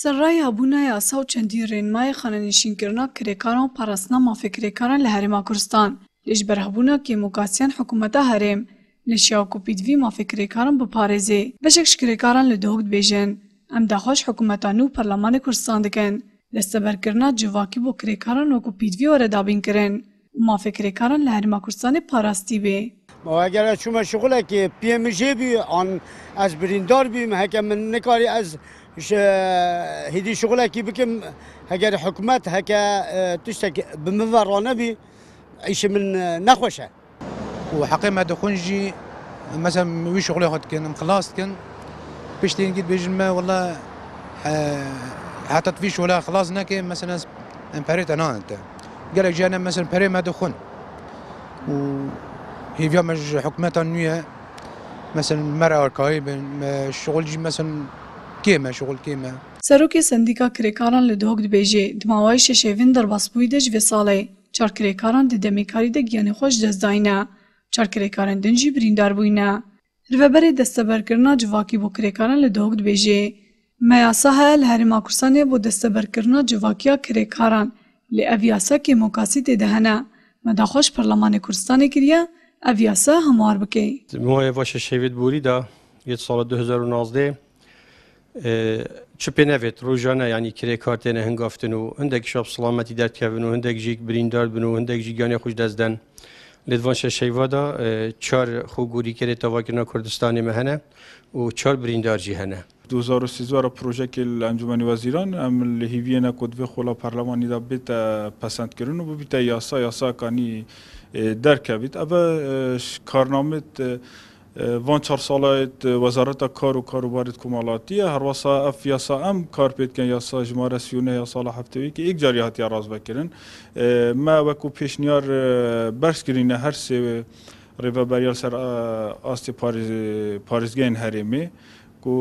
Serraya Bûnaya Sawçendî rênmayê xanenîşînkirina kirêkaran û parastina mafêkirêkaran li Herêma Kurdistan li ji ber hebûna kêmûkasiyan hikûmeta herêm li Şiyakûpîdivî mafêkirêkaran biparêzê. Beşek ji kirêkaran li Duhok dibêjin em daxweş hikûmeta nû û Perlemanê Kurdistan dikin. Desteberkirina civakî bo kirêkaran û Kûpîdivî were dabîn kirin û mafêkirêkaran li Herêma Kurdistanê parastî bê. ما اگر از شما شغله که پی ام جی بی آن از بریندار بیم هکه من نکاری از هیدی شغله که بکم هگر حکومت هکه تشتک بمورانه بی عيش من نخوشه وحقي ما دخونجي مثلا وی شغله خود كان مخلاص کن پشتین گید بیجن ما والله حتی توی شغله خلاص ناكي مثلا امپریت انا انت گره جانم جانا مثلا امباري ما دخون و هيفيامج حكماتها النوية مثلا مرأة وركاي شغل جي مثلا كيما شغل كيما سەرۆکی سندیکا کرێکاران لە دۆک دبێژێ دماوای شەشێڤین دەرباسبووی دەژ بێ ساڵێ چارکرێکاران ددەمیکاری دەگیانی خۆش دەستداینە چارکرێکارن دنجی بریندار بووینە هەرڤەبەرێ دەستەبەرکردنا جوواکی بۆ کرێکاران لە دۆک دبێژێ مەیاسا هەیە لە هەرێما کورسانێ بۆ دەستەبەرکردنا جوواکیا کرێکاران لێ ئەڤیاسەکی مۆکاسی تێدەهەنە مەداخۆش پەرلەمانی کوردستانی کریە اویاسا هموار بکی مو واش شوید بوری دا یه سال 2019 چپینه ویت روزانه یعنی کری کارتین هنگافتن و هندک شاب سلامتی درد کردن و هندک جیک بریندار بن و هندک جیگانی خوش دزدن لدوان شیوا دا چار خو گوری کری تاواکرنا کردستانی مهنه و چار بریندار جی هنه 2013 پروژه که انجمن وزیران ام لهیوین کدوی خولا پارلمانی دا بیت پسند کرن و بیت یاسا یاسا کانی در کبید اما کارنامه وان چهار سالایت وزارت کار و کاروبارت کمالاتیه هر واسا اف یاسا ام کار پید کن یاسا جماره سیونه یا سال هفتوی که یک جاری هاتی راز بکرن ما وکو پیشنیار برس کرینه هر سه ریوه بریال سر آستی پاریزگین هریمی ku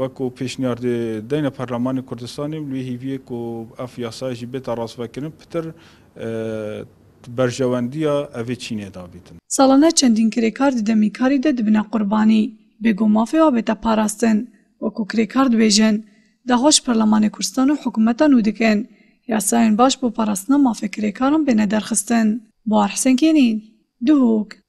veku eh, pêşniyardê deyna Parlamanê Kurdistanê wê hêviyê ku eh, ev yasayê bêta rastvekirin pitir berjewendiya evê Çînê dabîtin. Salane çendîn kirêkar di demîkarî de dibine qurbanî, bêgo mafê wa bêta parastin, weku kirêkar dibêjin, daxweş Parlamanê Kursistan û hikûmetan nû dikin, yasayên baş bo parastina mafê kirêkaran bêne derxistin. Bahar Hüsenkênîn, Duhok